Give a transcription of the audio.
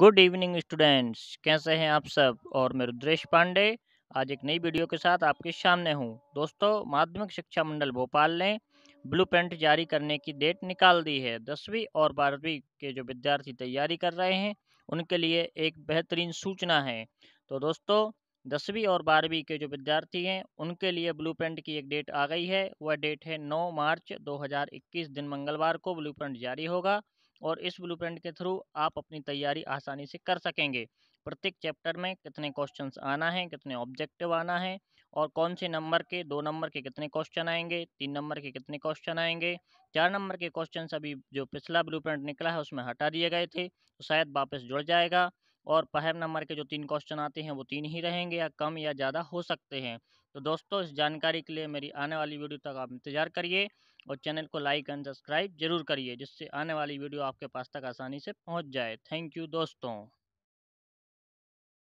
good evening students कैसे हैं आप सब और मैं रुद्रेश पांडे आज एक नई वीडियो के साथ आपके सामने हूं दोस्तों माध्यमिक शिक्षा मंडल भोपाल ने ब्लू प्रिंट जारी करने की डेट निकाल दी है दसवीं और बारहवीं के जो विद्यार्थी तैयारी कर रहे हैं उनके लिए एक बेहतरीन सूचना है तो दोस्तों दसवीं और बारहवीं के जो विद्यार्थी हैं उनके लिए ब्लू प्रिंट की एक डेट आ गई है वह डेट है नौ मार्च दो दिन मंगलवार को ब्लू प्रिंट जारी होगा और इस ब्लू के थ्रू आप अपनी तैयारी आसानी से कर सकेंगे प्रत्येक चैप्टर में कितने क्वेश्चंस आना है कितने ऑब्जेक्टिव आना है और कौन से नंबर के दो नंबर के कितने क्वेश्चन आएंगे तीन नंबर के कितने क्वेश्चन आएंगे चार नंबर के क्वेश्चन अभी जो पिछला ब्लूप्रिंट निकला है उसमें हटा दिए गए थे तो शायद वापस जुड़ जाएगा और पहम नंबर के जो तीन क्वेश्चन आते हैं वो तीन ही रहेंगे या कम या ज़्यादा हो सकते हैं तो दोस्तों इस जानकारी के लिए मेरी आने वाली वीडियो तक आप इंतज़ार करिए और चैनल को लाइक एंड सब्सक्राइब जरूर करिए जिससे आने वाली वीडियो आपके पास तक आसानी से पहुँच जाए थैंक यू दोस्तों